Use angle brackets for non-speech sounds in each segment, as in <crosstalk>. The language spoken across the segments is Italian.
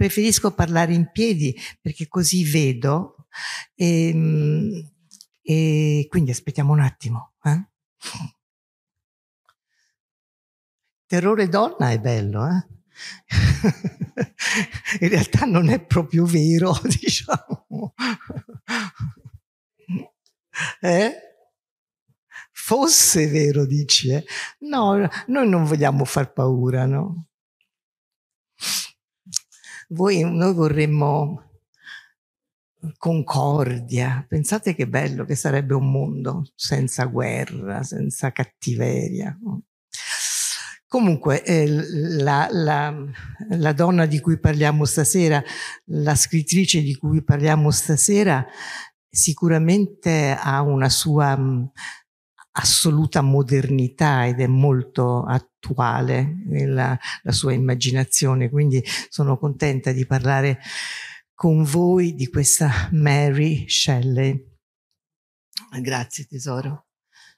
preferisco parlare in piedi perché così vedo e, ehm, e quindi aspettiamo un attimo. Eh? Terrore donna è bello, eh? <laughs> in realtà non è proprio vero, <laughs> diciamo. Eh? Fosse vero, dici, eh? No, noi non vogliamo far paura, no? voi, noi vorremmo concordia. Pensate che bello che sarebbe un mondo senza guerra, senza cattiveria. Comunque, eh, la, la, la, donna di cui parliamo stasera, la scrittrice di cui parliamo stasera, sicuramente ha una sua assoluta modernità ed è molto attuale nella sua immaginazione, quindi sono contenta di parlare con voi di questa Mary Shelley. Grazie tesoro.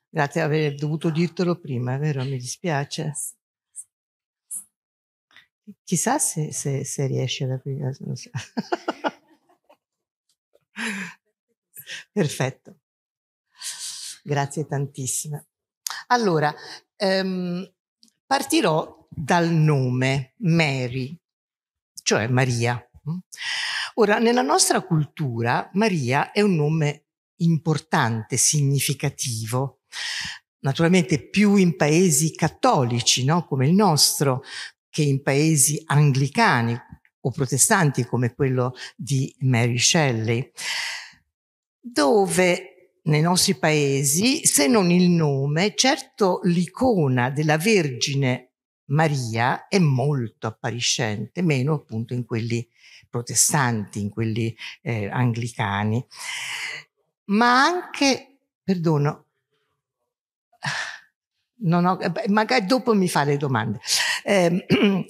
Grazie di aver dovuto dirtelo prima, vero? Mi dispiace. Chissà se, se, se riesce ad aprire. <laughs> Perfetto. Grazie tantissime. Allora, ehm, partirò dal nome Mary, cioè Maria. Mm? Ora, nella nostra cultura Maria è un nome importante, significativo, naturalmente più in paesi cattolici no? come il nostro che in paesi anglicani o protestanti come quello di Mary Shelley, dove nei nostri paesi, se non il nome, certo l'icona della Vergine Maria è molto appariscente, meno appunto in quelli protestanti, in quelli eh, anglicani. Ma anche, perdono, ho, magari dopo mi fa le domande. Eh, <clears throat>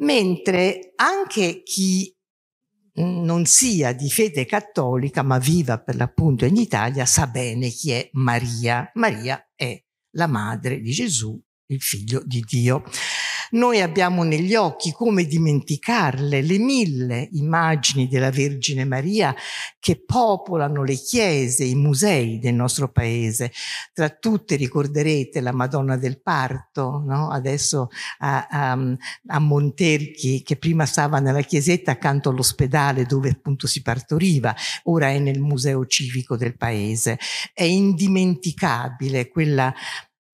mentre anche chi non sia di fede cattolica ma viva per l'appunto in Italia sa bene chi è Maria. Maria è la madre di Gesù, il figlio di Dio. Noi abbiamo negli occhi, come dimenticarle, le mille immagini della Vergine Maria che popolano le chiese, i musei del nostro paese. Tra tutte ricorderete la Madonna del Parto, no? adesso a, a, a Monterchi, che prima stava nella chiesetta accanto all'ospedale dove appunto si partoriva, ora è nel museo civico del paese. È indimenticabile quella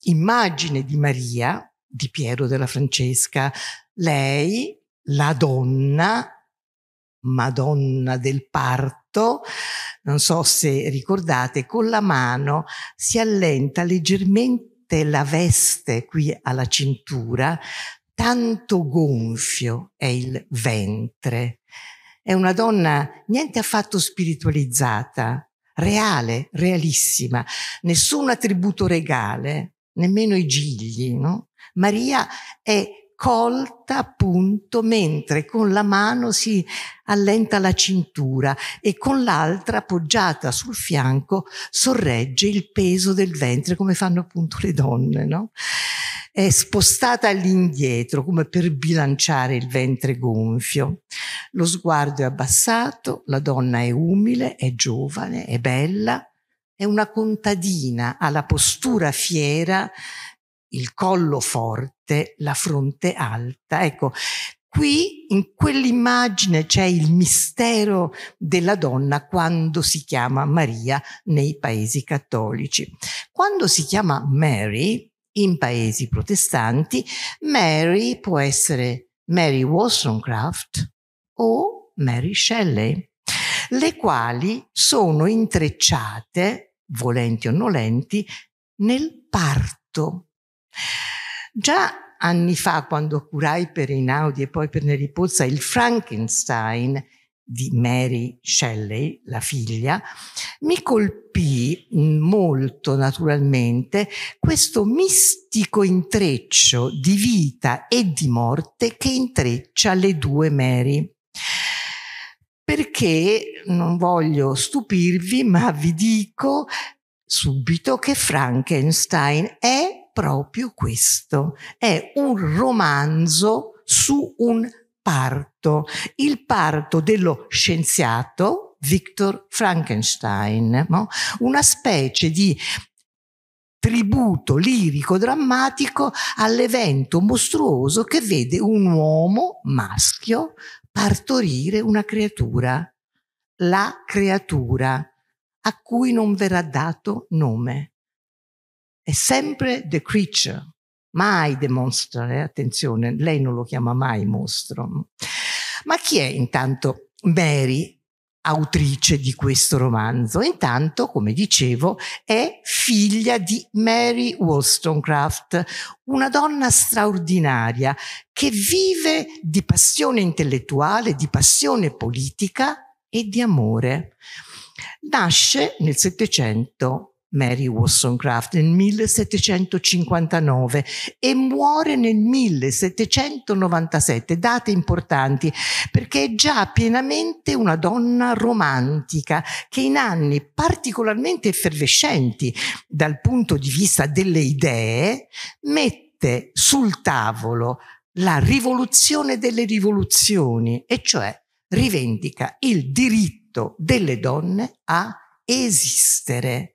immagine di Maria di Piero della Francesca. Lei, la donna, Madonna del parto, non so se ricordate, con la mano si allenta leggermente la veste qui alla cintura, tanto gonfio è il ventre. È una donna niente affatto spiritualizzata, reale, realissima, nessun attributo regale, nemmeno i gigli, no? Maria è colta appunto mentre con la mano si allenta la cintura e con l'altra appoggiata sul fianco sorregge il peso del ventre come fanno appunto le donne, no? È spostata all'indietro come per bilanciare il ventre gonfio. Lo sguardo è abbassato, la donna è umile, è giovane, è bella, è una contadina, ha la postura fiera il collo forte, la fronte alta. Ecco, qui in quell'immagine c'è il mistero della donna quando si chiama Maria nei paesi cattolici. Quando si chiama Mary in paesi protestanti, Mary può essere Mary Wollstonecraft o Mary Shelley, le quali sono intrecciate, volenti o nolenti, nel parto Già anni fa, quando curai per Einaudi e poi per Neripozza il Frankenstein di Mary Shelley, la figlia, mi colpì molto naturalmente questo mistico intreccio di vita e di morte che intreccia le due Mary perché non voglio stupirvi, ma vi dico subito che Frankenstein è proprio questo, è un romanzo su un parto, il parto dello scienziato Victor Frankenstein, no? una specie di tributo lirico-drammatico all'evento mostruoso che vede un uomo maschio partorire una creatura, la creatura a cui non verrà dato nome è sempre the creature, mai the monster, eh? attenzione, lei non lo chiama mai mostro. Ma chi è intanto Mary, autrice di questo romanzo? Intanto, come dicevo, è figlia di Mary Wollstonecraft, una donna straordinaria che vive di passione intellettuale, di passione politica e di amore. Nasce nel Settecento Mary Wollstonecraft nel 1759 e muore nel 1797, date importanti, perché è già pienamente una donna romantica che in anni particolarmente effervescenti dal punto di vista delle idee mette sul tavolo la rivoluzione delle rivoluzioni, e cioè rivendica il diritto delle donne a esistere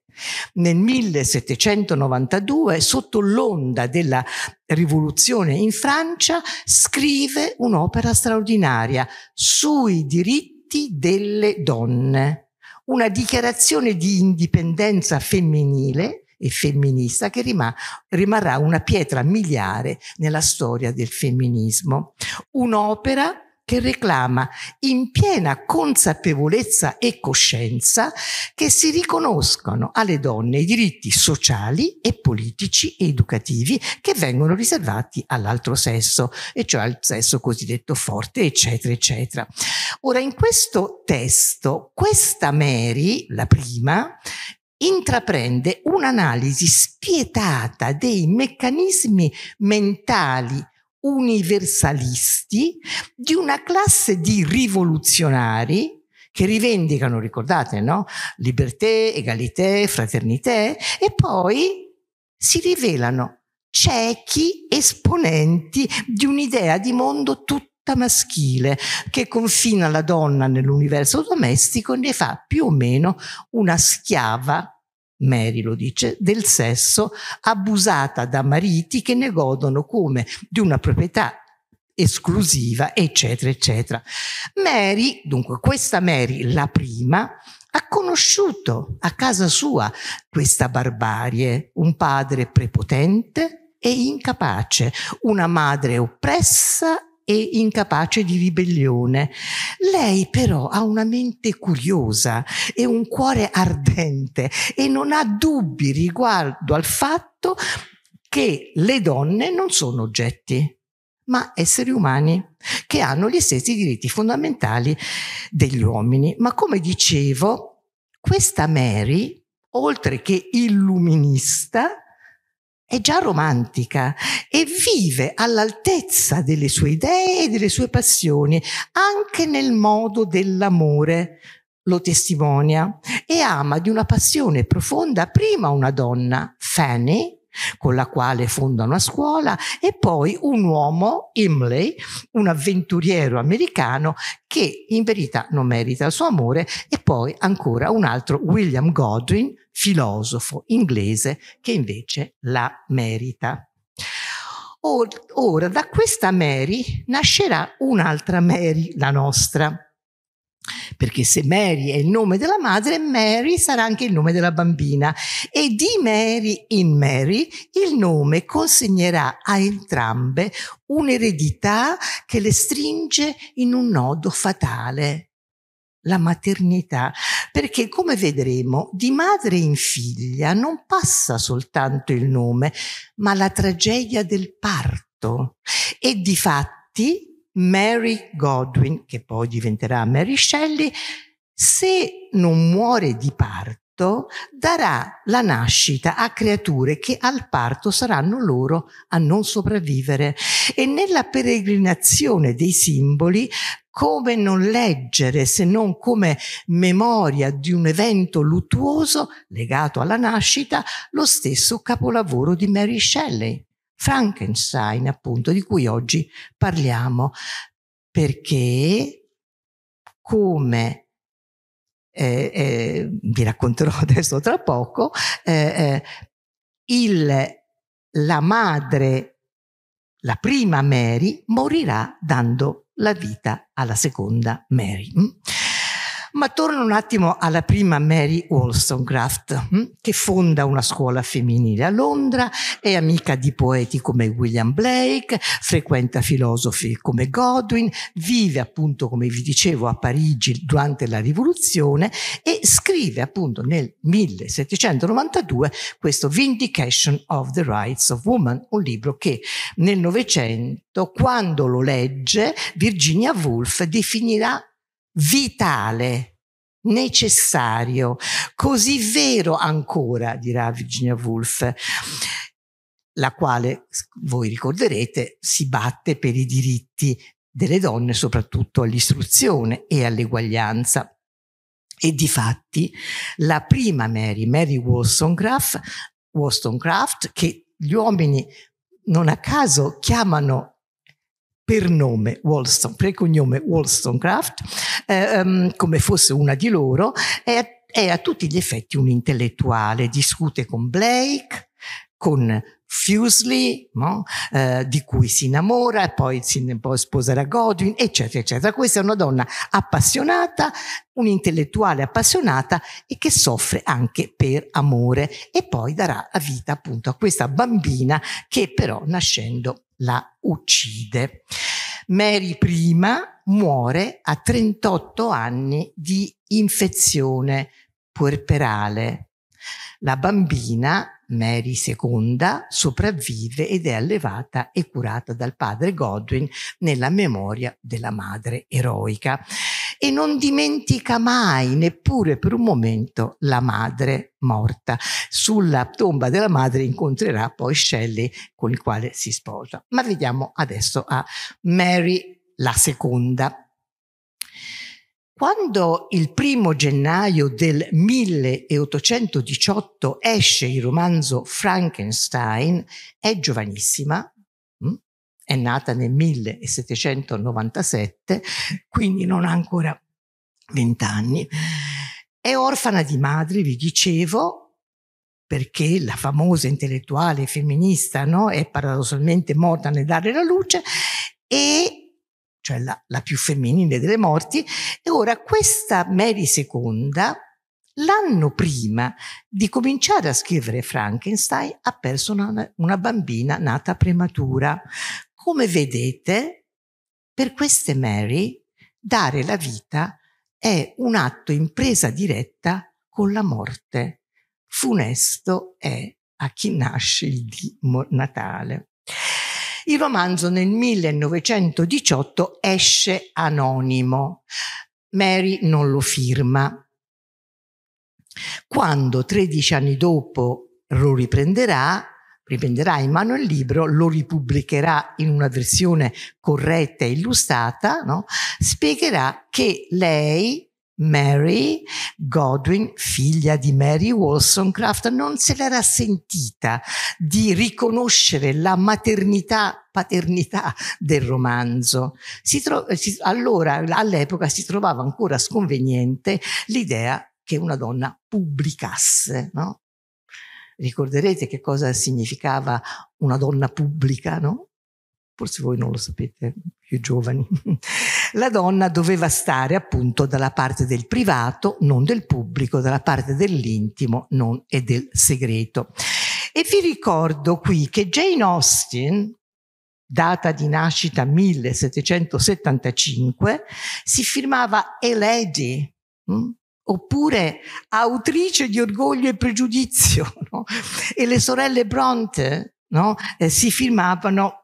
nel 1792, sotto l'onda della rivoluzione in Francia, scrive un'opera straordinaria sui diritti delle donne, una dichiarazione di indipendenza femminile e femminista che rim- rimarrà una pietra miliare nella storia del femminismo. Un'opera che reclama in piena consapevolezza e coscienza che si riconoscano alle donne i diritti sociali e politici e educativi che vengono riservati all'altro sesso, e cioè al sesso cosiddetto forte, eccetera, eccetera. Ora, in questo testo, questa Mary, la prima, intraprende un'analisi spietata dei meccanismi mentali universalisti di una classe di rivoluzionari che rivendicano, ricordate, no? Liberté, egalité, fraternité e poi si rivelano ciechi esponenti di un'idea di mondo tutta maschile che confina la donna nell'universo domestico e ne fa più o meno una schiava Mary lo dice, del sesso abusata da mariti che ne godono come di una proprietà esclusiva, eccetera, eccetera. Mary, dunque questa Mary, la prima, ha conosciuto a casa sua questa barbarie, un padre prepotente e incapace, una madre oppressa e incapace di ribellione. Lei però ha una mente curiosa e un cuore ardente e non ha dubbi riguardo al fatto che le donne non sono oggetti, ma esseri umani che hanno gli stessi diritti fondamentali degli uomini. Ma come dicevo, questa Mary, oltre che illuminista, è già romantica e vive all'altezza delle sue idee e delle sue passioni, anche nel modo dell'amore lo testimonia e ama di una passione profonda prima una donna, Fanny, con la quale fonda una scuola, e poi un uomo, Imley, un avventuriero americano che in verità non merita il suo amore, e poi ancora un altro, William Godwin, filosofo inglese, che invece la merita. ora da questa Mary nascerà un'altra Mary, la nostra, perché se Mary è il nome della madre, Mary sarà anche il nome della bambina e di Mary in Mary il nome consegnerà a entrambe un'eredità che le stringe in un nodo fatale, la maternità, perché come vedremo di madre in figlia non passa soltanto il nome, ma la tragedia del parto e di fatti Mary Godwin, che poi diventerà Mary Shelley, se non muore di parto, darà la nascita a creature che al parto saranno loro a non sopravvivere. E nella peregrinazione dei simboli come non leggere se non come memoria di un evento luttuoso legato alla nascita, lo stesso capolavoro di Mary Shelley. Frankenstein, appunto, di cui oggi parliamo, perché come eh, eh, vi racconterò <laughs> adesso tra poco, eh, eh, il, la madre, la prima Mary, morirà dando la vita alla seconda Mary. Mm? Ma torno un attimo alla prima Mary Wollstonecraft, hm, che fonda una scuola femminile a Londra, è amica di poeti come William Blake, frequenta filosofi come Godwin, vive appunto, come vi dicevo, a Parigi durante la rivoluzione e scrive appunto nel 1792 questo Vindication of the Rights of Woman, un libro che nel Novecento, quando lo legge, Virginia Woolf definirà vitale, necessario, così vero ancora, dirà Virginia Woolf, la quale, voi ricorderete, si batte per i diritti delle donne, soprattutto all'istruzione e all'eguaglianza. E difatti la prima Mary, Mary Wollstonecraft, Wollstonecraft, che gli uomini non a caso chiamano per nome Wollstone, precognome Wollstonecraft, eh, ehm, come fosse una di loro, è, è a tutti gli effetti un intellettuale, discute con Blake, con Fusely, no? eh, di cui si innamora e poi si poi sposerà Godwin, eccetera, eccetera. Questa è una donna appassionata, un'intellettuale appassionata e che soffre anche per amore e poi darà vita appunto a questa bambina che però nascendo la uccide. Mary I muore a 38 anni di infezione puerperale. La bambina Mary II sopravvive ed è allevata e curata dal padre Godwin nella memoria della madre eroica e non dimentica mai neppure per un momento la madre morta. Sulla tomba della madre incontrerà poi Shelley con il quale si sposa. Ma vediamo adesso a Mary la seconda quando il primo gennaio del 1818 esce il romanzo Frankenstein, è giovanissima, mm? è nata nel 1797, quindi non ha ancora vent'anni. È orfana di madre, vi dicevo, perché la famosa intellettuale femminista no, è paradossalmente morta nel dare la luce e cioè la, la più femminile delle morti. E ora questa Mary II, l'anno prima di cominciare a scrivere Frankenstein, ha perso una, una bambina nata prematura. Come vedete, per queste Mary dare la vita è un atto in presa diretta con la morte. Funesto è a chi nasce il di Natale. Il romanzo nel 1918 esce anonimo. Mary non lo firma. Quando 13 anni dopo lo riprenderà, riprenderà in mano il libro, lo ripubblicherà in una versione corretta e illustrata, no? spiegherà che lei Mary Godwin, figlia di Mary Wollstonecraft, non se l'era sentita di riconoscere la maternità paternità del romanzo. Tro- si- allora, all'epoca si trovava ancora sconveniente l'idea che una donna pubblicasse, no? Ricorderete che cosa significava una donna pubblica, no? forse voi non lo sapete, più giovani, la donna doveva stare appunto dalla parte del privato, non del pubblico, dalla parte dell'intimo non e del segreto. E vi ricordo qui che Jane Austen, data di nascita 1775, si firmava A Lady, mh? Hm? oppure autrice di orgoglio e pregiudizio, <laughs> no? e le sorelle Bronte no? eh, si firmavano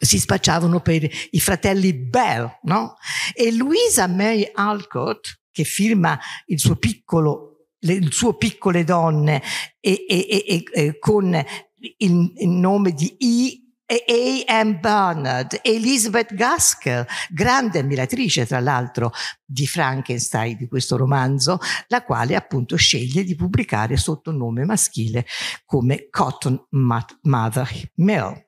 si spacciavano per i fratelli Bell, no? E Louisa May Alcott, che firma il suo piccolo, le, il suo piccole donne e, e, e, e con il, il, nome di I. A.M. Barnard, Elizabeth Gaskell, grande ammiratrice tra l'altro di Frankenstein, di questo romanzo, la quale appunto sceglie di pubblicare sotto nome maschile come Cotton Mother Mill.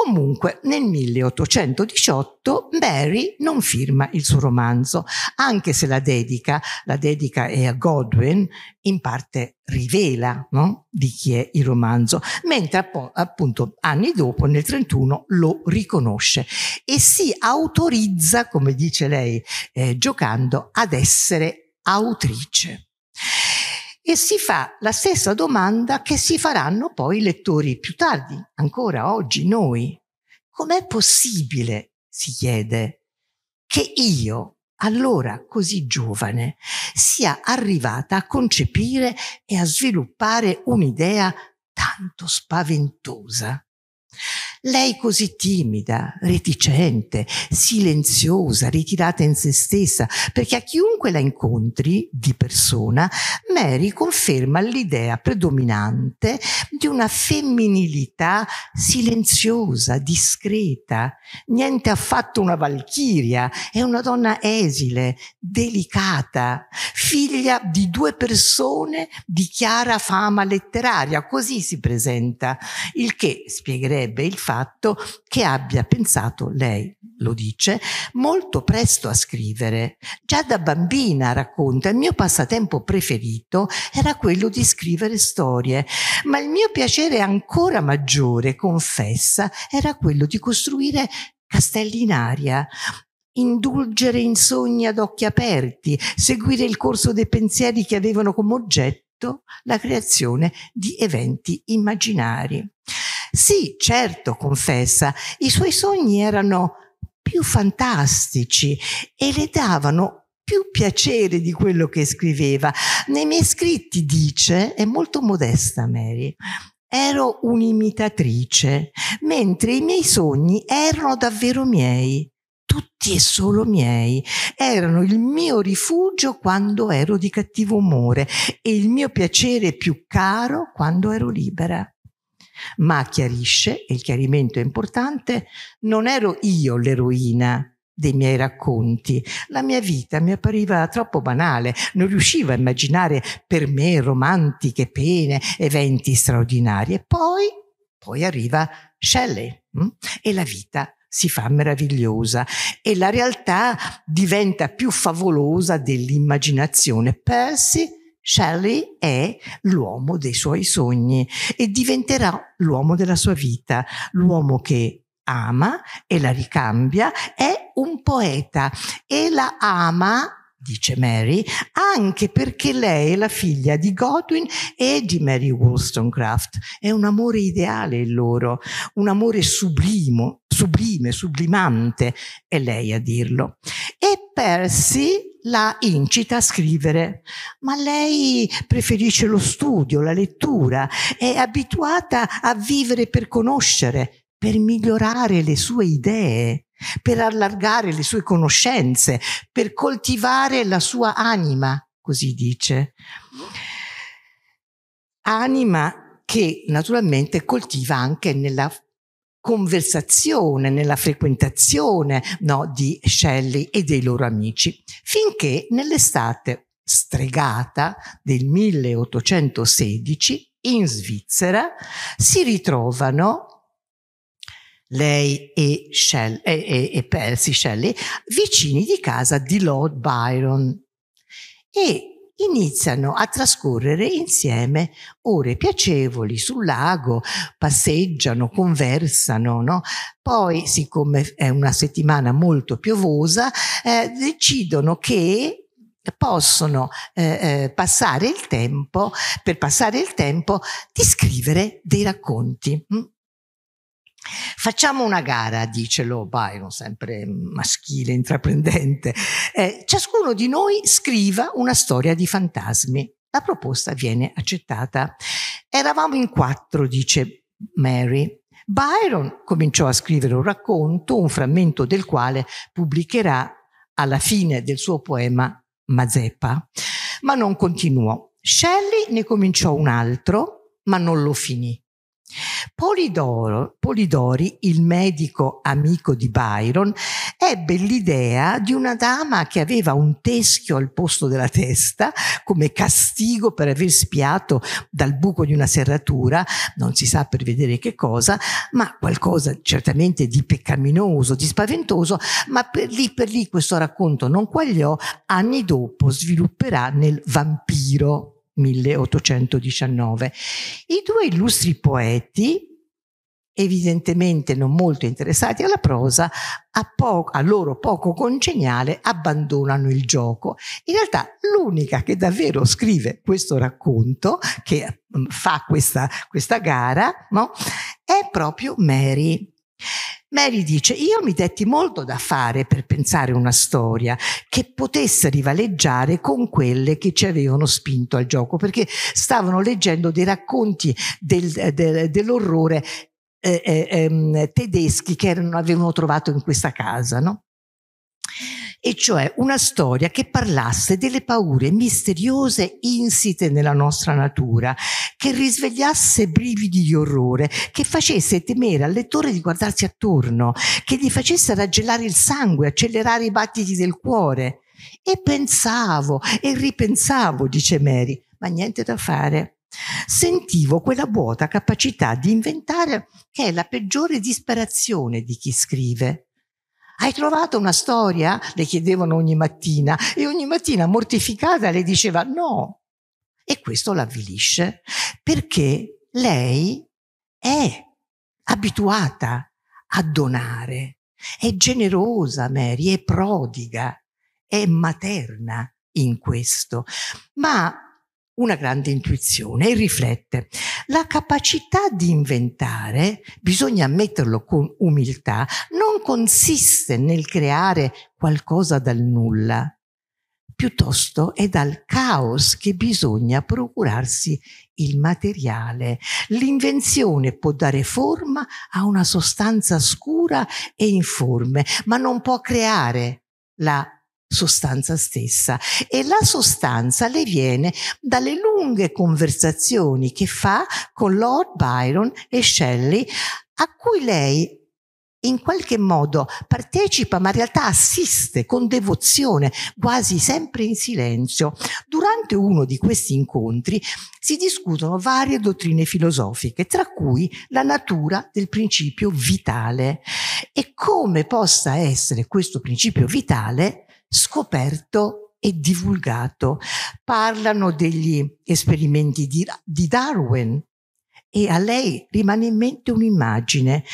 Comunque nel 1818 Mary non firma il suo romanzo, anche se la dedica, la dedica è a Godwin, in parte rivela no? di chi è il romanzo, mentre appunto anni dopo, nel 1931, lo riconosce e si autorizza, come dice lei eh, giocando, ad essere autrice e si fa la stessa domanda che si faranno poi i lettori più tardi, ancora oggi noi. Com'è possibile, si chiede, che io, allora così giovane, sia arrivata a concepire e a sviluppare un'idea tanto spaventosa? Lei così timida, reticente, silenziosa, ritirata in se stessa, perché a chiunque la incontri di persona, Mary conferma l'idea predominante di una femminilità silenziosa, discreta, niente affatto una valchiria, è una donna esile, delicata, figlia di due persone di chiara fama letteraria, così si presenta, il che spiegherebbe il fatto fatto che abbia pensato, lei lo dice, molto presto a scrivere. Già da bambina racconta, il mio passatempo preferito era quello di scrivere storie, ma il mio piacere ancora maggiore, confessa, era quello di costruire castelli in aria, indulgere in sogni ad occhi aperti, seguire il corso dei pensieri che avevano come oggetto la creazione di eventi immaginari. Sì, certo, confessa, i suoi sogni erano più fantastici e le davano più piacere di quello che scriveva. Nei miei scritti, dice, è molto modesta Mary, ero un'imitatrice, mentre i miei sogni erano davvero miei, tutti e solo miei, erano il mio rifugio quando ero di cattivo umore e il mio piacere più caro quando ero libera ma chiarisce, e il chiarimento è importante, non ero io l'eroina dei miei racconti. La mia vita mi appariva troppo banale, non riuscivo a immaginare per me romantiche pene, eventi straordinari. E poi, poi arriva Shelley mh? Mm? e la vita si fa meravigliosa e la realtà diventa più favolosa dell'immaginazione. Percy Shelley è l'uomo dei suoi sogni e diventerà l'uomo della sua vita, l'uomo che ama e la ricambia, è un poeta e la ama dice Mary, anche perché lei è la figlia di Godwin e di Mary Wollstonecraft. È un amore ideale il loro, un amore sublimo, sublime, sublimante, è lei a dirlo. E Percy la incita a scrivere, ma lei preferisce lo studio, la lettura, è abituata a vivere per conoscere, per migliorare le sue idee, per allargare le sue conoscenze, per coltivare la sua anima, così dice. Anima che naturalmente coltiva anche nella conversazione, nella frequentazione no, di Shelley e dei loro amici, finché nell'estate stregata del 1816 in Svizzera si ritrovano lei e, Shelley, e, e, e Percy Shelley vicini di casa di Lord Byron e iniziano a trascorrere insieme ore piacevoli sul lago, passeggiano, conversano, no? Poi, siccome è una settimana molto piovosa, eh, decidono che possono eh, eh passare il tempo, per passare il tempo, di scrivere dei racconti. Hm? Facciamo una gara, dice Lo Byron, sempre maschile, intraprendente. Eh, ciascuno di noi scriva una storia di fantasmi. La proposta viene accettata. Eravamo in quattro, dice Mary. Byron cominciò a scrivere un racconto, un frammento del quale pubblicherà alla fine del suo poema Mazeppa, ma non continuò. Shelley ne cominciò un altro, ma non lo finì. Polidoro, Polidori, il medico amico di Byron, ebbe l'idea di una dama che aveva un teschio al posto della testa come castigo per aver spiato dal buco di una serratura, non si sa per vedere che cosa, ma qualcosa certamente di peccaminoso, di spaventoso, ma per lì per lì questo racconto non quagliò, anni dopo svilupperà nel vampiro 1819. I due illustri poeti, evidentemente non molto interessati alla prosa, a, poco, a, loro poco congeniale abbandonano il gioco. In realtà l'unica che davvero scrive questo racconto, che fa questa, questa gara, no, è proprio Mary. Mary dice, io mi detti molto da fare per pensare una storia che potesse rivaleggiare con quelle che ci avevano spinto al gioco, perché stavano leggendo dei racconti del, eh, del, eh, dell'orrore eh, eh, ehm, tedeschi che erano, avevano trovato in questa casa, no? e cioè una storia che parlasse delle paure misteriose insite nella nostra natura, che risvegliasse brividi di orrore, che facesse temere al lettore di guardarsi attorno, che gli facesse raggelare il sangue, accelerare i battiti del cuore. E pensavo e ripensavo, dice Mary, ma niente da fare. Sentivo quella vuota capacità di inventare che è la peggiore disperazione di chi scrive. Hai trovato una storia? Le chiedevano ogni mattina e ogni mattina mortificata le diceva no. E questo l'avvilisce perché lei è abituata a donare, è generosa Mary, è prodiga, è materna in questo. Ma una grande intuizione e riflette. La capacità di inventare, bisogna ammetterlo con umiltà, non consiste nel creare qualcosa dal nulla, piuttosto è dal caos che bisogna procurarsi il materiale. L'invenzione può dare forma a una sostanza scura e informe, ma non può creare la sostanza stessa e la sostanza le viene dalle lunghe conversazioni che fa con Lord Byron e Shelley a cui lei in qualche modo partecipa, ma in realtà assiste con devozione, quasi sempre in silenzio. Durante uno di questi incontri si discutono varie dottrine filosofiche, tra cui la natura del principio vitale e come possa essere questo principio vitale scoperto e divulgato. Parlano degli esperimenti di, di Darwin e a lei rimane in mente un'immagine,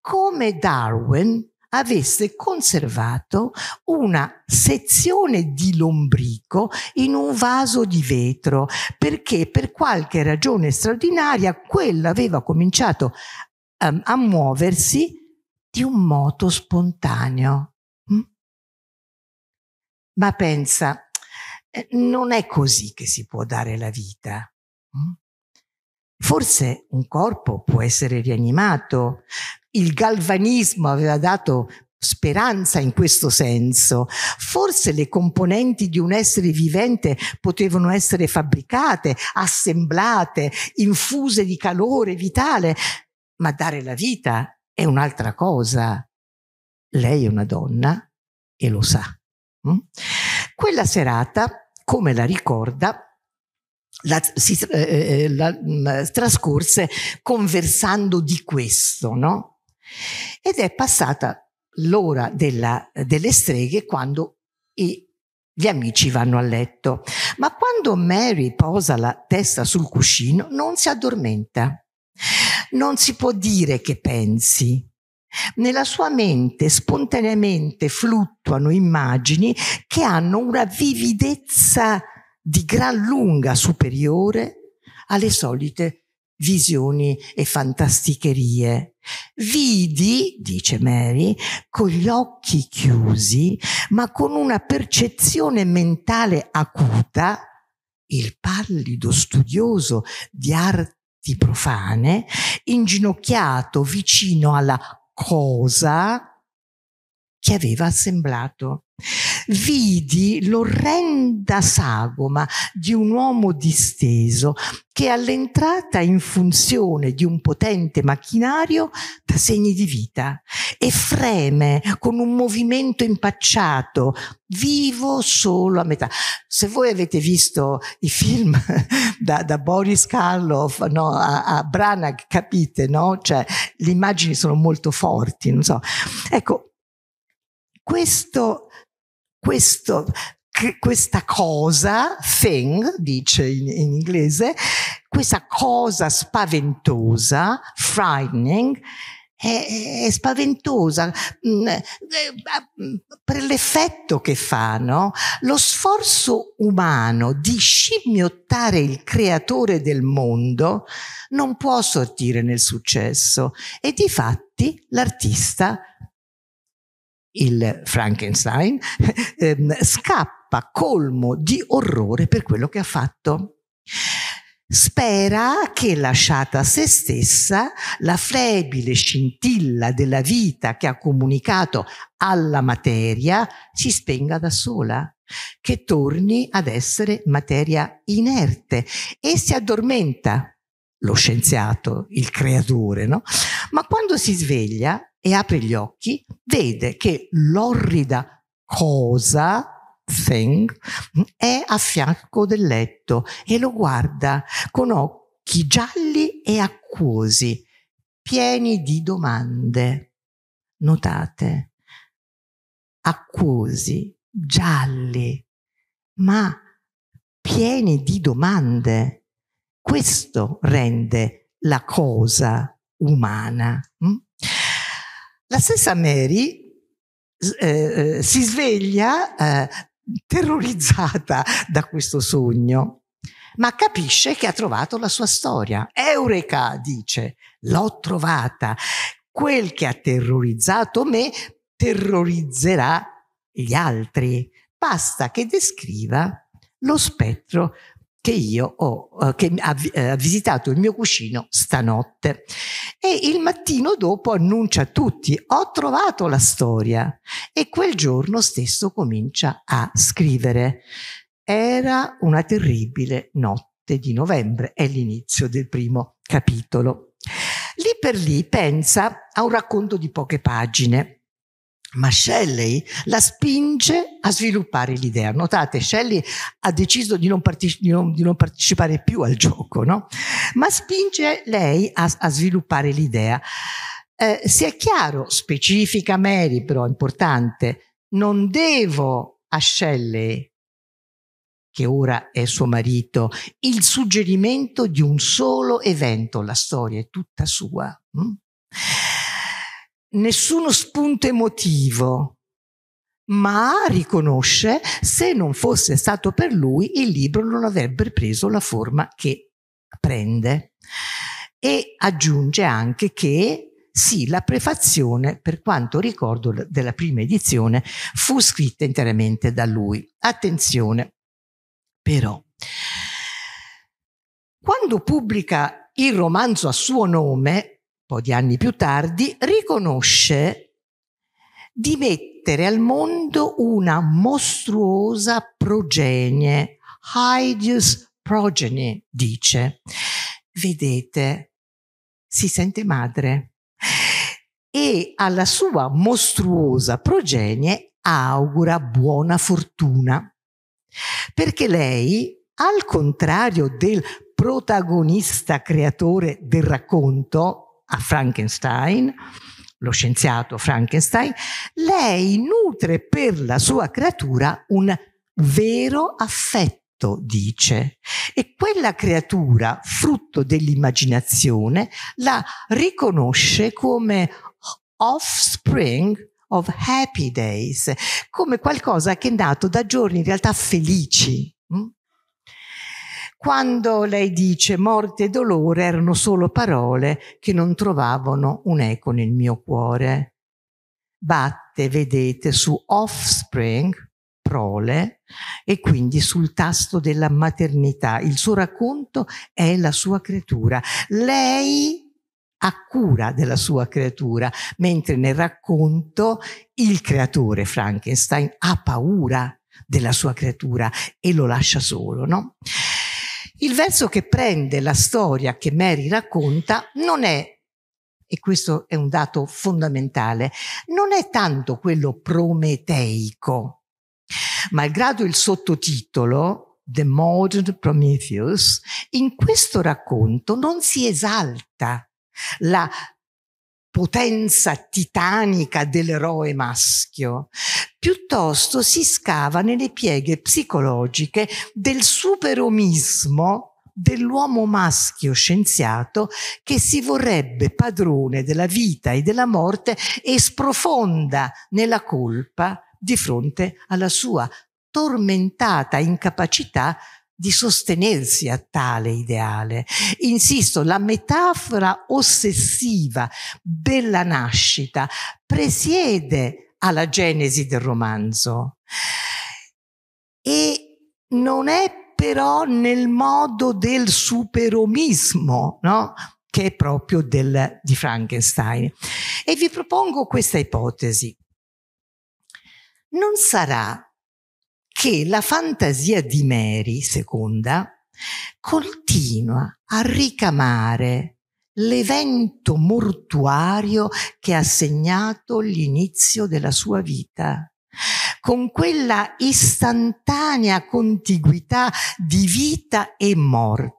come Darwin avesse conservato una sezione di lombrico in un vaso di vetro, perché per qualche ragione straordinaria quella aveva cominciato um, a muoversi di un moto spontaneo ma pensa, eh, non è così che si può dare la vita. Mm? Forse un corpo può essere rianimato. Il galvanismo aveva dato speranza in questo senso. Forse le componenti di un essere vivente potevano essere fabbricate, assemblate, infuse di calore vitale, ma dare la vita è un'altra cosa. Lei è una donna e lo sa. Mm? Quella serata, come la ricorda, la, si, eh, eh, eh, la, mm, trascorse conversando di questo, no? Ed è passata l'ora della, delle streghe quando i, gli amici vanno a letto. Ma quando Mary posa la testa sul cuscino non si addormenta. Non si può dire che pensi, nella sua mente spontaneamente fluttuano immagini che hanno una vividezza di gran lunga superiore alle solite visioni e fantasticherie. Vidi, dice Mary, con gli occhi chiusi, ma con una percezione mentale acuta, il pallido studioso di arti profane, inginocchiato vicino alla cosa che aveva assemblato. Vidi l'orrenda sagoma di un uomo disteso che all'entrata in funzione di un potente macchinario dà segni di vita e freme con un movimento impacciato, vivo solo a metà. Se voi avete visto i film <laughs> da, da Boris Karloff no, a, a Branagh, capite, no? Cioè, le immagini sono molto forti, non so. Ecco, questo questo, questa cosa, thing, dice in, in inglese, questa cosa spaventosa, frightening, è, è, spaventosa mm, eh, eh, per l'effetto che fa, no? Lo sforzo umano di scimmiottare il creatore del mondo non può sortire nel successo e di fatti l'artista il Frankenstein, <laughs> ehm, scappa colmo di orrore per quello che ha fatto. Spera che, lasciata a se stessa, la flebile scintilla della vita che ha comunicato alla materia si spenga da sola, che torni ad essere materia inerte e si addormenta lo scienziato, il creatore, no? Ma quando si sveglia e apre gli occhi, vede che l'orrida cosa Thing, è a fianco del letto e lo guarda con occhi gialli e acquosi, pieni di domande. Notate, acquosi, gialli, ma pieni di domande. Questo rende la cosa umana. Hm? La stessa Mary eh, eh, si sveglia eh, terrorizzata da questo sogno, ma capisce che ha trovato la sua storia. Eureka, dice, l'ho trovata. Quel che ha terrorizzato me terrorizzerà gli altri. Basta che descriva lo spettro che io ho, eh, che ha, eh, ha visitato il mio cuscino stanotte. E il mattino dopo annuncia a tutti, ho trovato la storia. E quel giorno stesso comincia a scrivere. Era una terribile notte di novembre, è l'inizio del primo capitolo. Lì per lì pensa a un racconto di poche pagine, ma Shelley la spinge a sviluppare l'idea. Notate, Shelley ha deciso di non, parteci- di non, di non partecipare più al gioco, no? ma spinge lei a, a sviluppare l'idea. Eh, è chiaro, specifica Mary, però è importante, non devo a Shelley, che ora è suo marito, il suggerimento di un solo evento, la storia è tutta sua. Hm? nessuno spunto emotivo, ma riconosce se non fosse stato per lui il libro non avrebbe preso la forma che prende. E aggiunge anche che sì, la prefazione, per quanto ricordo della prima edizione, fu scritta interamente da lui. Attenzione, però, quando pubblica il romanzo a suo nome, po' di anni più tardi, riconosce di mettere al mondo una mostruosa progenie, hideous progeny, dice. Vedete, si sente madre e alla sua mostruosa progenie augura buona fortuna, perché lei, al contrario del protagonista creatore del racconto, a Frankenstein, lo scienziato Frankenstein, lei nutre per la sua creatura un vero affetto dice, e quella creatura, frutto dell'immaginazione, la riconosce come offspring of happy days, come qualcosa che è nato da giorni in realtà felici. Mm? quando lei dice morte e dolore erano solo parole che non trovavano un'eco nel mio cuore. Batte, vedete, su Offspring, prole, e quindi sul tasto della maternità. Il suo racconto è la sua creatura. Lei ha cura della sua creatura, mentre nel racconto il creatore Frankenstein ha paura della sua creatura e lo lascia solo, no? Il verso che prende la storia che Mary racconta non è e questo è un dato fondamentale, non è tanto quello prometeico. Malgrado il sottotitolo, The Modern Prometheus, in questo racconto non si esalta la potenza titanica dell'eroe maschio, piuttosto si scava nelle pieghe psicologiche del superomismo dell'uomo maschio scienziato che si vorrebbe padrone della vita e della morte e sprofonda nella colpa di fronte alla sua tormentata incapacità di sostenersi a tale ideale. Insisto, la metafora ossessiva della nascita presiede alla genesi del romanzo e non è però nel modo del superomismo, no? che è proprio del, di Frankenstein. E vi propongo questa ipotesi. Non sarà che la fantasia di Mary II continua a ricamare l'evento mortuario che ha segnato l'inizio della sua vita con quella istantanea contiguità di vita e morte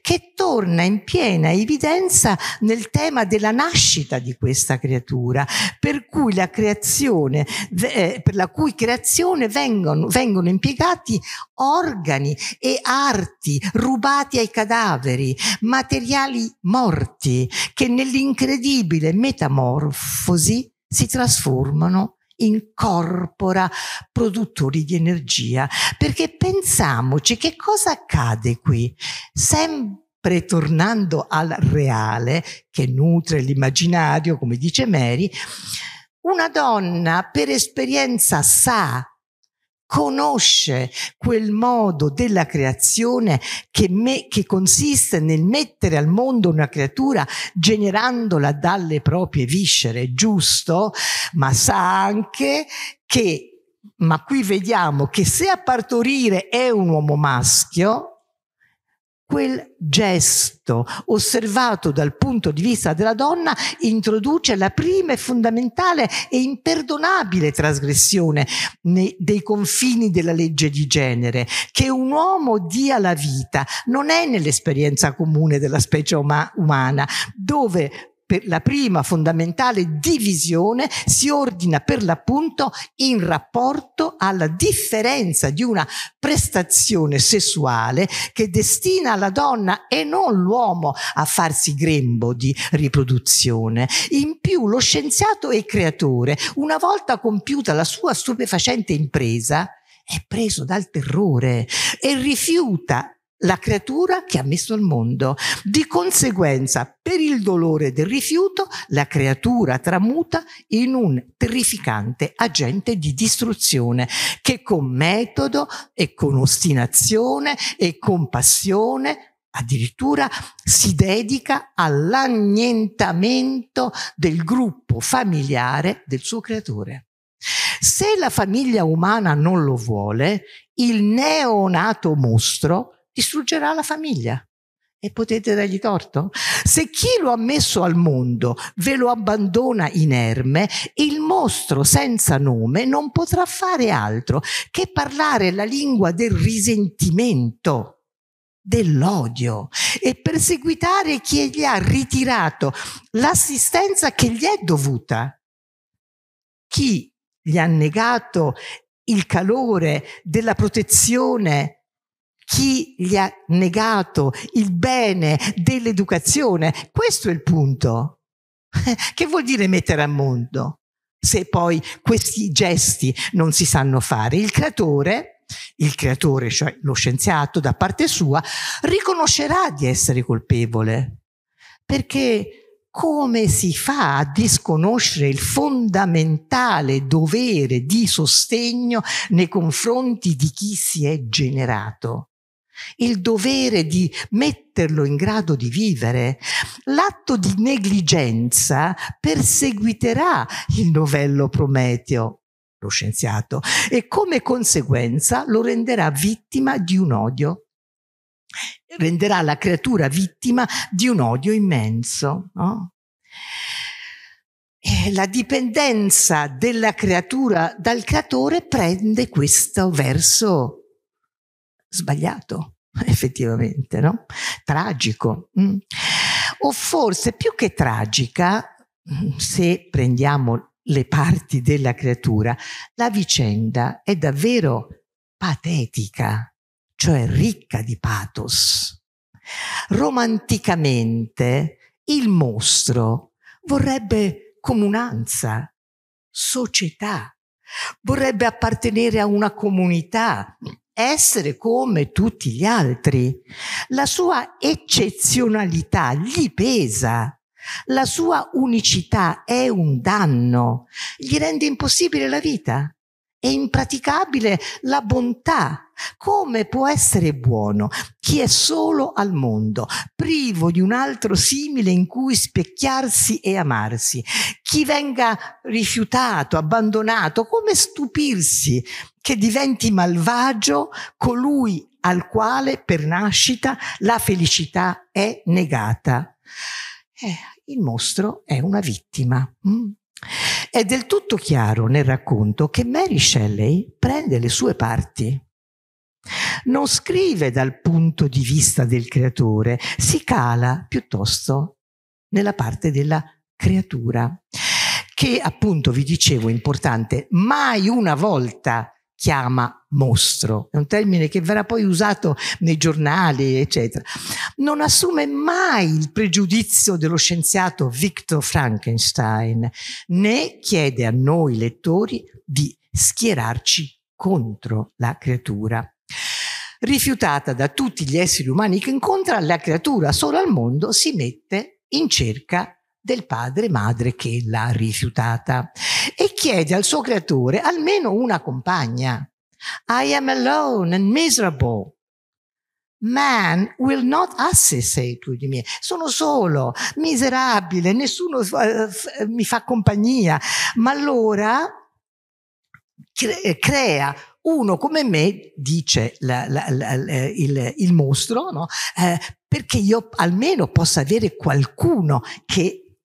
che torna in piena evidenza nel tema della nascita di questa creatura, per cui la creazione, eh, per la cui creazione vengono, vengono impiegati organi e arti rubati ai cadaveri, materiali morti che nell'incredibile metamorfosi si trasformano incorpora produttori di energia. Perché pensiamoci che cosa accade qui? Sempre tornando al reale, che nutre l'immaginario, come dice Mary, una donna per esperienza sa conosce quel modo della creazione che, me, che, consiste nel mettere al mondo una creatura generandola dalle proprie viscere, giusto? Ma sa anche che, ma qui vediamo che se a partorire è un uomo maschio, quel gesto osservato dal punto di vista della donna introduce la prima e fondamentale e imperdonabile trasgressione dei confini della legge di genere che un uomo dia la vita non è nell'esperienza comune della specie uma, umana dove per la prima fondamentale divisione si ordina per l'appunto in rapporto alla differenza di una prestazione sessuale che destina la donna e non l'uomo a farsi grembo di riproduzione. In più lo scienziato e creatore, una volta compiuta la sua stupefacente impresa, è preso dal terrore e rifiuta la creatura che ha messo al mondo. Di conseguenza, per il dolore del rifiuto, la creatura tramuta in un terrificante agente di distruzione che con metodo e con ostinazione e con passione addirittura si dedica all'annientamento del gruppo familiare del suo creatore. Se la famiglia umana non lo vuole, il neonato mostro distruggerà la famiglia. E potete dargli torto? Se chi lo ha messo al mondo ve lo abbandona inerme, il mostro senza nome non potrà fare altro che parlare la lingua del risentimento dell'odio e perseguitare chi gli ha ritirato l'assistenza che gli è dovuta. Chi gli ha negato il calore della protezione chi gli ha negato il bene dell'educazione. Questo è il punto. <laughs> Che vuol dire mettere a mondo se poi questi gesti non si sanno fare? Il creatore, il creatore, cioè lo scienziato da parte sua, riconoscerà di essere colpevole. Perché come si fa a disconoscere il fondamentale dovere di sostegno nei confronti di chi si è generato? il dovere di metterlo in grado di vivere, l'atto di negligenza perseguiterà il novello Prometeo, lo scienziato, e come conseguenza lo renderà vittima di un odio renderà la creatura vittima di un odio immenso. No? la dipendenza della creatura dal creatore prende questo verso sbagliato, <laughs> effettivamente, no? Tragico. Mm. O forse più che tragica, mm, se prendiamo le parti della creatura, la vicenda è davvero patetica, cioè ricca di pathos. Romanticamente il mostro vorrebbe comunanza, società, vorrebbe appartenere a una comunità, essere come tutti gli altri. La sua eccezionalità gli pesa. La sua unicità è un danno. Gli rende impossibile la vita. È impraticabile la bontà. Come può essere buono chi è solo al mondo, privo di un altro simile in cui specchiarsi e amarsi? Chi venga rifiutato, abbandonato, come stupirsi che diventi malvagio colui al quale per nascita la felicità è negata. Eh, il mostro è una vittima. Mm. È del tutto chiaro nel racconto che Mary Shelley prende le sue parti. Non scrive dal punto di vista del creatore, si cala piuttosto nella parte della creatura, che appunto vi dicevo importante, mai una volta chiama mostro, è un termine che verrà poi usato nei giornali, eccetera. Non assume mai il pregiudizio dello scienziato Victor Frankenstein, né chiede a noi lettori di schierarci contro la creatura. Rifiutata da tutti gli esseri umani che incontra, la creatura solo al mondo si mette in cerca del padre madre che l'ha rifiutata. E chiede al suo creatore almeno una compagna. I am alone and miserable. Man will not associate with me. Sono solo, miserabile, nessuno mi fa compagnia. Ma allora crea uno come me, dice la, la, la, il, il, mostro, no? eh, perché io almeno possa avere qualcuno che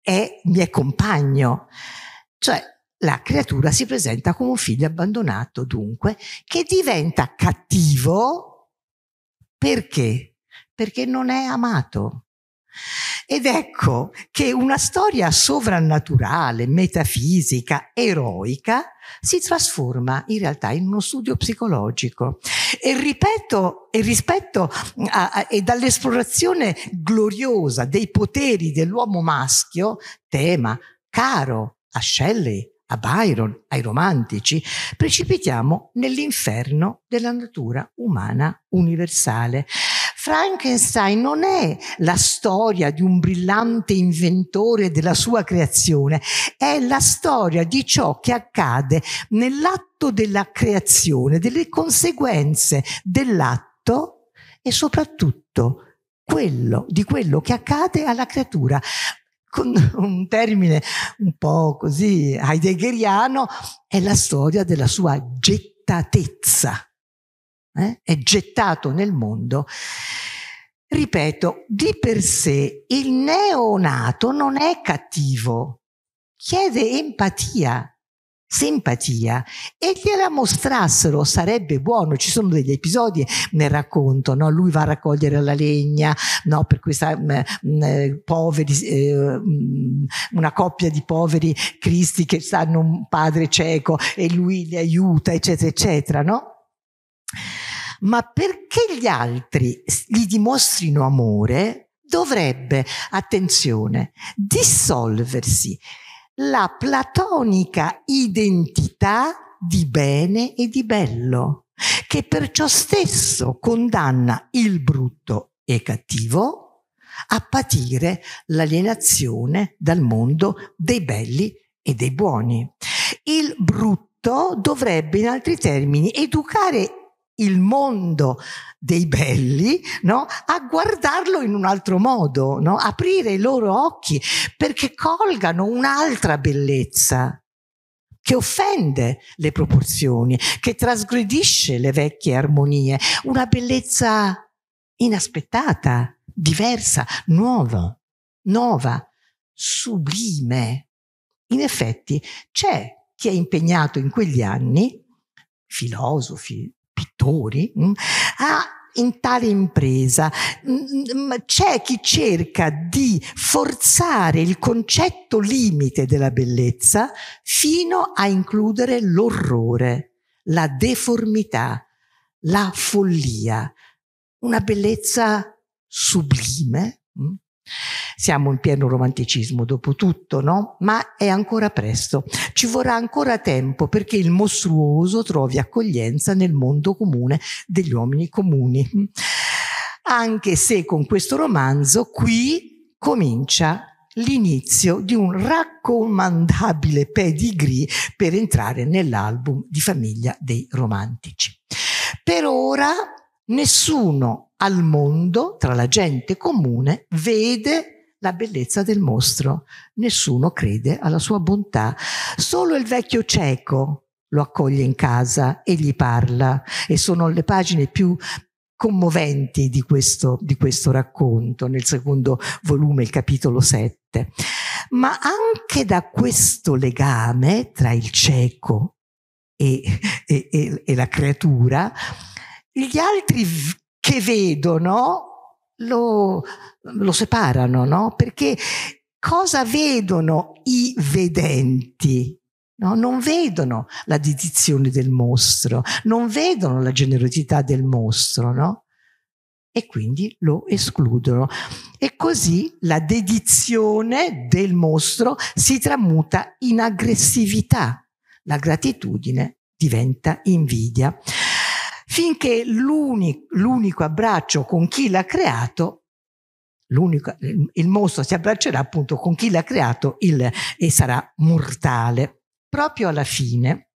è, mio compagno. Cioè la creatura si presenta come un figlio abbandonato, dunque, che diventa cattivo perché? Perché non è amato. Ed ecco che una storia sovrannaturale, metafisica, eroica, si trasforma in realtà in uno studio psicologico. E ripeto, e rispetto a, a, e dall'esplorazione gloriosa dei poteri dell'uomo maschio, tema caro a Shelley, a Byron, ai romantici, precipitiamo nell'inferno della natura umana universale. Frankenstein non è la storia di un brillante inventore della sua creazione, è la storia di ciò che accade nell'atto della creazione, delle conseguenze dell'atto e soprattutto quello, di quello che accade alla creatura con <laughs> un termine un po' così heideggeriano, è la storia della sua gettatezza. Eh? È gettato nel mondo. Ripeto, di per sé il neonato non è cattivo, chiede empatia, simpatia e gliela mostrassero sarebbe buono ci sono degli episodi nel racconto no? lui va a raccogliere la legna no? per questa mh, mm, mh, mm, poveri eh, mh, mm, una coppia di poveri cristi che hanno un padre cieco e lui li aiuta eccetera eccetera no? ma perché gli altri gli dimostrino amore dovrebbe, attenzione, dissolversi la platonica identità di bene e di bello, che per ciò stesso condanna il brutto e cattivo a patire l'alienazione dal mondo dei belli e dei buoni. Il brutto dovrebbe, in altri termini, educare il mondo dei belli, no? a guardarlo in un altro modo, no? aprire i loro occhi perché colgano un'altra bellezza che offende le proporzioni, che trasgredisce le vecchie armonie, una bellezza inaspettata, diversa, nuova, nuova, sublime. In effetti c'è chi è impegnato in quegli anni, filosofi, pittori, mm, a in tale impresa. Mm, mm, c'è chi cerca di forzare il concetto limite della bellezza fino a includere l'orrore, la deformità, la follia, una bellezza sublime siamo in pieno romanticismo dopo tutto, no? Ma è ancora presto. Ci vorrà ancora tempo perché il mostruoso trovi accoglienza nel mondo comune degli uomini comuni. Anche se con questo romanzo qui comincia l'inizio di un raccomandabile pedigree per entrare nell'album di famiglia dei romantici. Per ora nessuno al mondo, tra la gente comune, vede la bellezza del mostro. Nessuno crede alla sua bontà. Solo il vecchio cieco lo accoglie in casa e gli parla. E sono le pagine più commoventi di questo, di questo racconto, nel secondo volume, il capitolo 7. Ma anche da questo legame tra il cieco e, e, e, e la creatura, gli altri che vedono lo, lo separano, no? Perché cosa vedono i vedenti? No? Non vedono la dedizione del mostro, non vedono la generosità del mostro, no? E quindi lo escludono. E così la dedizione del mostro si tramuta in aggressività. La gratitudine diventa invidia finché l'unico, l'unico abbraccio con chi l'ha creato, il mostro si abbraccerà appunto con chi l'ha creato il, e sarà mortale. Proprio alla fine,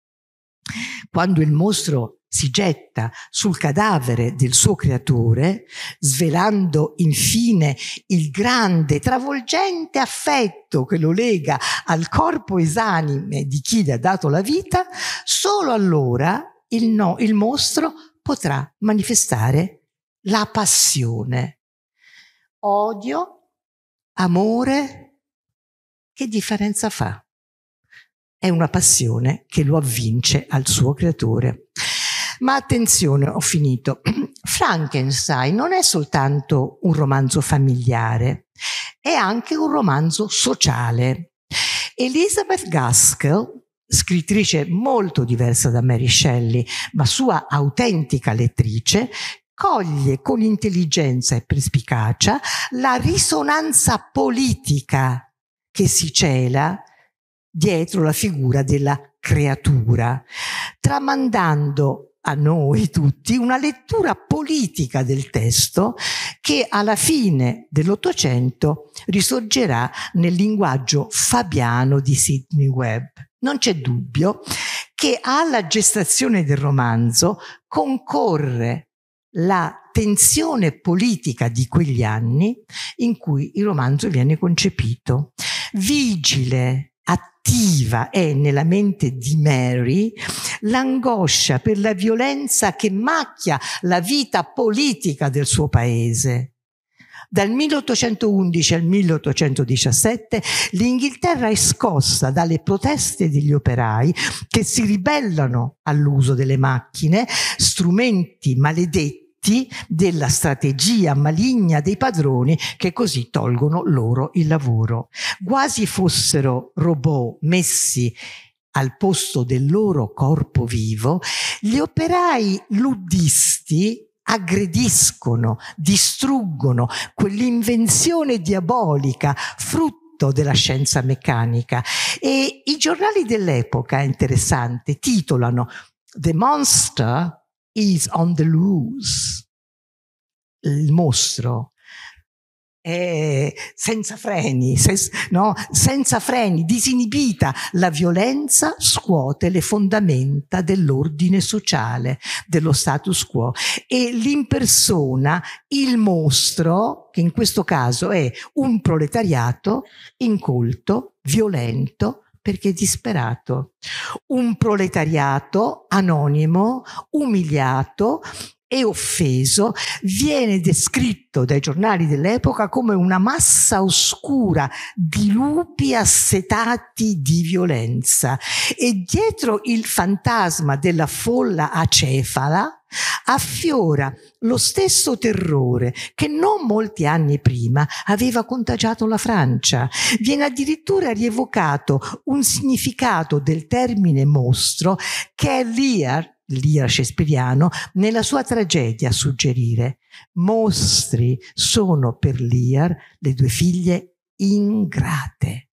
quando il mostro si getta sul cadavere del suo creatore, svelando infine il grande, travolgente affetto che lo lega al corpo esanime di chi gli ha dato la vita, solo allora il, no, il mostro potrà manifestare la passione. Odio, amore, che differenza fa? È una passione che lo avvince al suo creatore. Ma attenzione, ho finito. <clears throat> Frankenstein non è soltanto un romanzo familiare, è anche un romanzo sociale. Elizabeth Gaskell scrittrice molto diversa da Mary Shelley, ma sua autentica lettrice, coglie con intelligenza e perspicacia la risonanza politica che si cela dietro la figura della creatura, tramandando a noi tutti una lettura politica del testo che alla fine dell'Ottocento risorgerà nel linguaggio fabiano di Sidney Webb. Non c'è dubbio che alla gestazione del romanzo concorre la tensione politica di quegli anni in cui il romanzo viene concepito. Vigile, attiva è nella mente di Mary l'angoscia per la violenza che macchia la vita politica del suo paese dal 1811 al 1817 l'Inghilterra è scossa dalle proteste degli operai che si ribellano all'uso delle macchine, strumenti maledetti della strategia maligna dei padroni che così tolgono loro il lavoro. Quasi fossero robot messi al posto del loro corpo vivo, gli operai luddisti aggrediscono, distruggono quell'invenzione diabolica frutto della scienza meccanica e i giornali dell'epoca, interessante, titolano The Monster is on the loose. Il mostro eh, senza freni, se, no? senza freni, disinibita. La violenza scuote le fondamenta dell'ordine sociale, dello status quo e l'impersona, il mostro, che in questo caso è un proletariato incolto, violento, perché disperato. Un proletariato anonimo, umiliato, e offeso, viene descritto dai giornali dell'epoca come una massa oscura di lupi assetati di violenza e dietro il fantasma della folla acefala affiora lo stesso terrore che non molti anni prima aveva contagiato la Francia. Viene addirittura rievocato un significato del termine mostro che è Lear l'ira Shakespeareano, nella sua tragedia suggerire mostri sono per Lear le due figlie ingrate.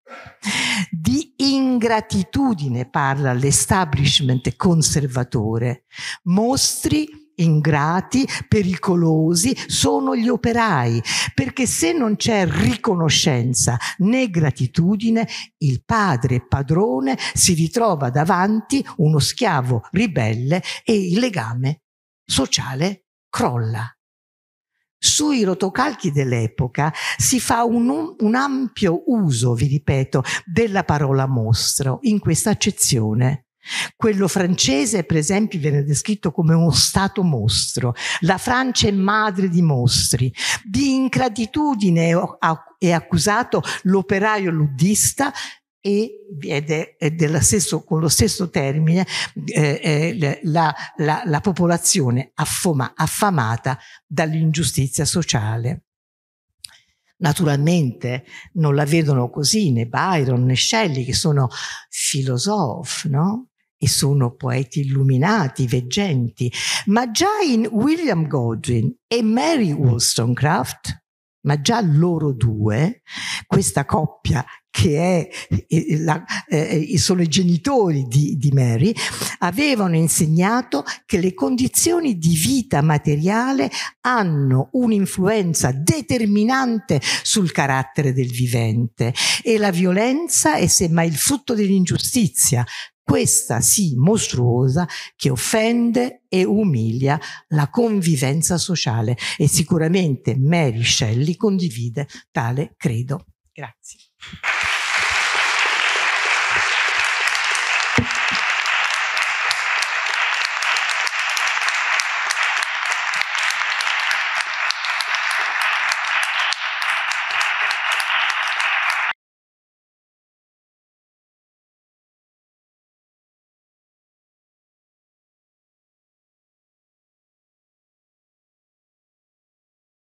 Di ingratitudine parla l'establishment conservatore. Mostri ingrati, pericolosi, sono gli operai, perché se non c'è riconoscenza né gratitudine, il padre padrone si ritrova davanti uno schiavo ribelle e il legame sociale crolla. Sui rotocalchi dell'epoca si fa un, un ampio uso, vi ripeto, della parola mostro in questa accezione. Quello francese, per esempio, viene descritto come uno stato mostro. La Francia è madre di mostri. Di ingratitudine è accusato l'operaio luddista e stesso, con lo stesso termine eh, eh la, la, la, popolazione affoma, affamata dall'ingiustizia sociale. Naturalmente non la vedono così né Byron né Shelley che sono filosofi, no? e sono poeti illuminati, veggenti, ma già in William Godwin e Mary Wollstonecraft, ma già loro due, questa coppia che è, eh, la, eh, sono i genitori di, di Mary, avevano insegnato che le condizioni di vita materiale hanno un'influenza determinante sul carattere del vivente e la violenza è semmai il frutto dell'ingiustizia, questa sì mostruosa, che offende e umilia la convivenza sociale e sicuramente Mary Shelley condivide tale credo. Grazie.